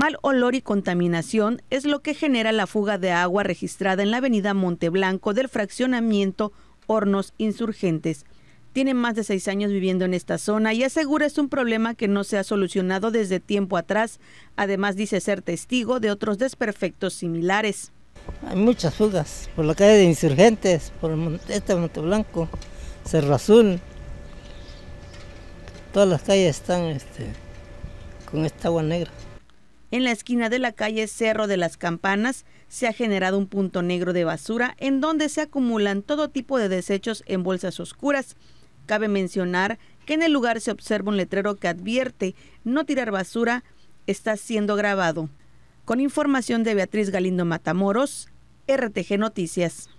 Mal olor y contaminación es lo que genera la fuga de agua registrada en la avenida Blanco del fraccionamiento Hornos Insurgentes. Tiene más de seis años viviendo en esta zona y asegura es un problema que no se ha solucionado desde tiempo atrás. Además dice ser testigo de otros desperfectos similares. Hay muchas fugas por la calle de Insurgentes, por este Monteblanco, Cerro Azul. Todas las calles están este, con esta agua negra. En la esquina de la calle Cerro de las Campanas se ha generado un punto negro de basura en donde se acumulan todo tipo de desechos en bolsas oscuras. Cabe mencionar que en el lugar se observa un letrero que advierte no tirar basura está siendo grabado. Con información de Beatriz Galindo Matamoros, RTG Noticias.